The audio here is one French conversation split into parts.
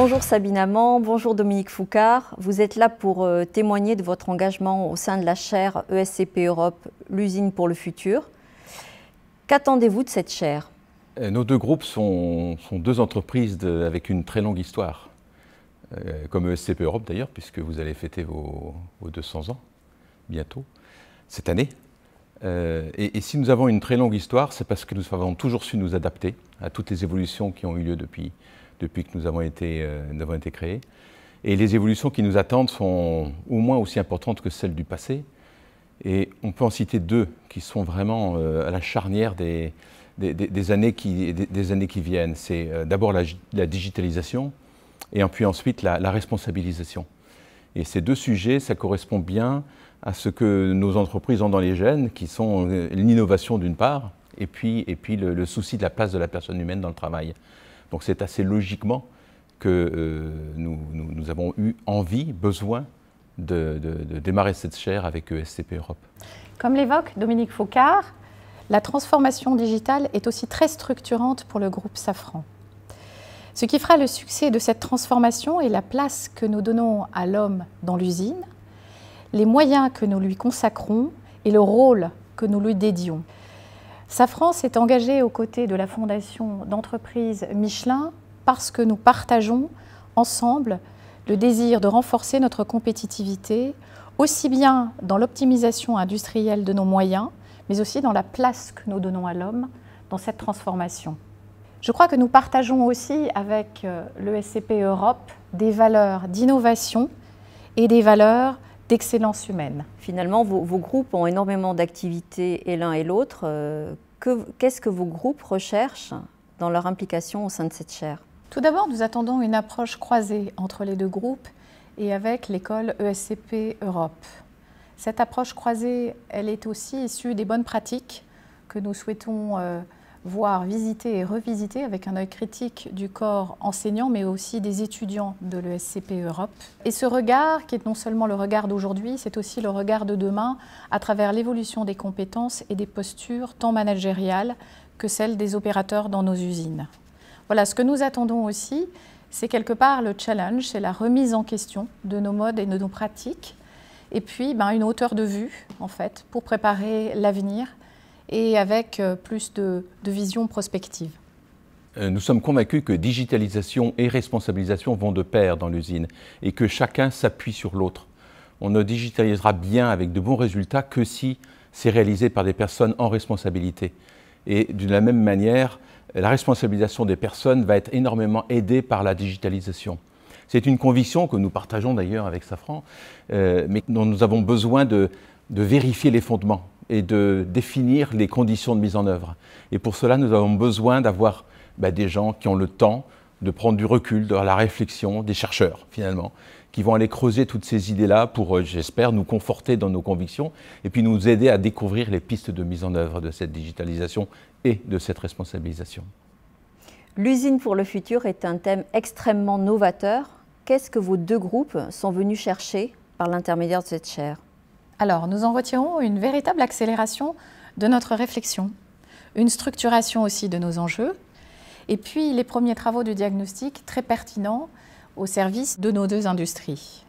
Bonjour Sabine Amand, bonjour Dominique Foucard. Vous êtes là pour euh, témoigner de votre engagement au sein de la chaire ESCP Europe, l'usine pour le futur. Qu'attendez-vous de cette chaire euh, Nos deux groupes sont, deux entreprises avec une très longue histoire, euh, comme ESCP Europe d'ailleurs, puisque vous allez fêter vos, 200 ans bientôt, cette année. et, si nous avons une très longue histoire, c'est parce que nous avons toujours su nous adapter à toutes les évolutions qui ont eu lieu depuis depuis que euh, nous avons été, créés. Et les évolutions qui nous attendent sont au moins aussi importantes que celles du passé. Et on peut en citer deux qui sont vraiment euh, à la charnière des, années, qui, des années, qui, viennent. C'est euh, d'abord la, digitalisation et puis ensuite la, responsabilisation. Et ces deux sujets, ça correspond bien à ce que nos entreprises ont dans les gènes, qui sont l'innovation d'une part, et puis, et puis le souci de la place de la personne humaine dans le travail. Donc c'est assez logiquement que euh, nous, avons eu envie, besoin de, de démarrer cette chaire avec ESCP Europe. Comme l'évoque Dominique Faucard, la transformation digitale est aussi très structurante pour le groupe Safran. Ce qui fera le succès de cette transformation est la place que nous donnons à l'homme dans l'usine, les moyens que nous lui consacrons et le rôle que nous lui dédions france est engagée aux côtés de la fondation d'entreprise Michelin parce que nous partageons ensemble le désir de renforcer notre compétitivité, aussi bien dans l'optimisation industrielle de nos moyens, mais aussi dans la place que nous donnons à l'homme dans cette transformation. Je crois que nous partageons aussi avec euh, le SCP Europe des valeurs d'innovation et des valeurs d'excellence humaine. Finalement, vos, groupes ont énormément d'activités et l'un et l'autre. Euh, qu'est-ce que vos groupes recherchent dans leur implication au sein de cette chaire Tout d'abord, nous attendons une approche croisée entre les deux groupes et avec l'école ESCP Europe. Cette approche croisée, elle est aussi issue des bonnes pratiques que nous souhaitons euh, voir, visiter et revisiter avec un œil critique du corps enseignant, mais aussi des étudiants de l'ESCP Europe. Et ce regard, qui est non seulement le regard d'aujourd'hui, c'est aussi le regard de demain à travers l'évolution des compétences et des postures, tant managériales que celles des opérateurs dans nos usines. Voilà, ce que nous attendons aussi, c'est quelque part le challenge, c'est la remise en question de nos modes et de nos pratiques, et puis ben, une hauteur de vue, en fait, pour préparer l'avenir et avec euh, plus de, de vision prospective euh, nous sommes convaincus que digitalisation et responsabilisation vont de pair dans l'usine et que chacun s'appuie sur l'autre. On ne digitalisera bien avec de bons résultats que si c'est réalisé par des personnes en responsabilité. Et de la même manière, la responsabilisation des personnes va être énormément aidée par la digitalisation. C'est une conviction que nous partageons d'ailleurs avec Safran, euh, mais dont nous avons besoin de vérifier les fondements et de définir les conditions de mise en œuvre. Et pour cela, nous avons besoin d'avoir bah, des gens qui ont le temps de prendre du recul, de la réflexion, des chercheurs finalement, qui vont aller creuser toutes ces idées-là pour, euh, j'espère, nous conforter dans nos convictions et puis nous aider à découvrir les pistes de mise en œuvre de cette digitalisation et de cette responsabilisation. L'usine pour le futur est un thème extrêmement novateur. Qu'est-ce que vos deux groupes sont venus chercher par l'intermédiaire de cette chaire alors, nous en retirons une véritable accélération de notre réflexion, une structuration aussi de nos enjeux, et puis les premiers travaux de diagnostic très pertinents au service de nos deux industries.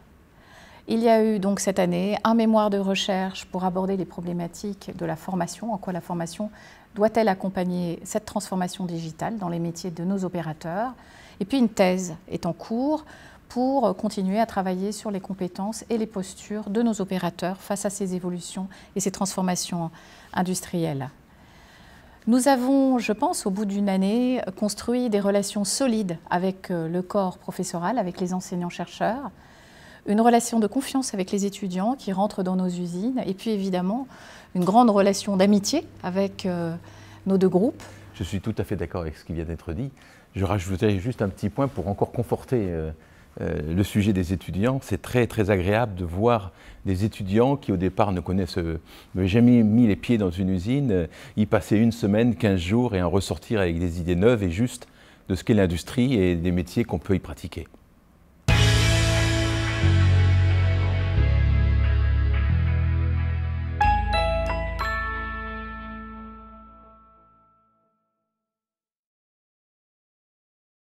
Il y a eu donc cette année un mémoire de recherche pour aborder les problématiques de la formation, en quoi la formation doit-elle accompagner cette transformation digitale dans les métiers de nos opérateurs. Et puis une thèse est en cours pour continuer à travailler sur les compétences et les postures de nos opérateurs face à ces évolutions et ces transformations industrielles. Nous avons, je pense, au bout d'une année, construit des relations solides avec euh, le corps professoral, avec les enseignants-chercheurs, une relation de confiance avec les étudiants qui rentrent dans nos usines, et puis évidemment une grande relation d'amitié avec euh, nos deux groupes. Je suis tout à fait d'accord avec ce qui vient d'être dit. Je rajouterais juste un petit point pour encore conforter euh, euh, le sujet des étudiants, c'est très très agréable de voir des étudiants qui au départ ne connaissent, euh, jamais mis les pieds dans une usine, euh, y passer une semaine, 15 jours et en ressortir avec des idées neuves et justes de ce qu'est l'industrie et des métiers qu'on peut y pratiquer.